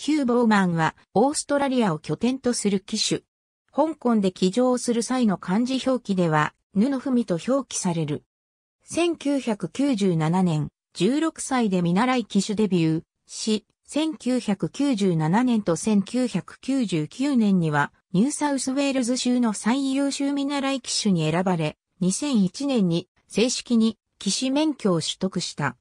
ヒュー・ボーマンは、オーストラリアを拠点とする機種。香港で起乗する際の漢字表記では、布文と表記される。1997年、16歳で見習い機種デビューし、1997年と1999年には、ニューサウスウェールズ州の最優秀見習い機種に選ばれ、2001年に正式に騎士免許を取得した。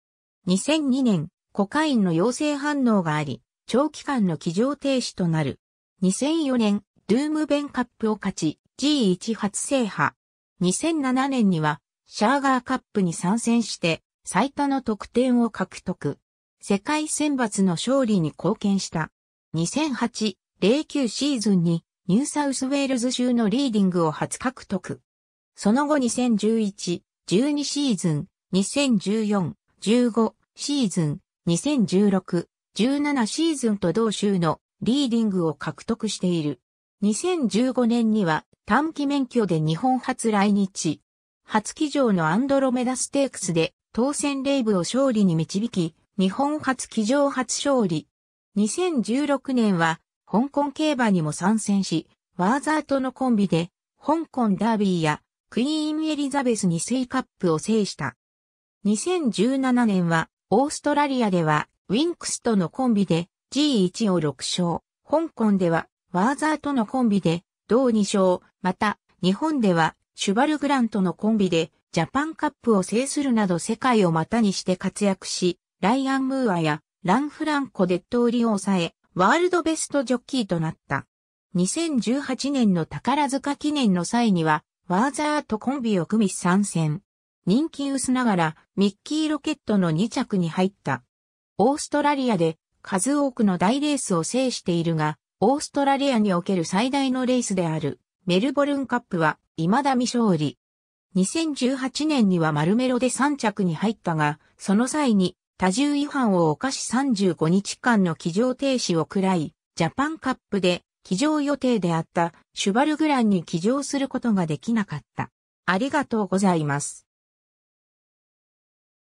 2002年、コカインの陽性反応があり、長期間の起乗停止となる。2004年、ゥームベンカップを勝ち、G1 初制覇。2007年には、シャーガーカップに参戦して、最多の得点を獲得。世界選抜の勝利に貢献した。2008、09シーズンに、ニューサウスウェールズ州のリーディングを初獲得。その後2011、12シーズン、2014、15シーズン、2016、17シーズンと同州のリーディングを獲得している。2015年には短期免許で日本初来日。初騎乗のアンドロメダステークスで当選レイブを勝利に導き、日本初騎乗初勝利。2016年は香港競馬にも参戦し、ワーザーとのコンビで香港ダービーやクイーンエリザベス2世カップを制した。2017年はオーストラリアではウィンクスとのコンビで G1 を6勝、香港ではワーザーとのコンビで同2勝、また日本ではシュバルグランとのコンビでジャパンカップを制するなど世界を股にして活躍し、ライアン・ムーアやラン・フランコ・デッドウリを抑え、ワールドベストジョッキーとなった。2018年の宝塚記念の際には、ワーザーとコンビを組み参戦。人気薄ながら、ミッキーロケットの2着に入った。オーストラリアで数多くの大レースを制しているが、オーストラリアにおける最大のレースであるメルボルンカップは未だ未勝利。2018年にはマルメロで3着に入ったが、その際に多重違反を犯し35日間の騎乗停止を喰らい、ジャパンカップで騎乗予定であったシュバルグランに騎乗することができなかった。ありがとうございます。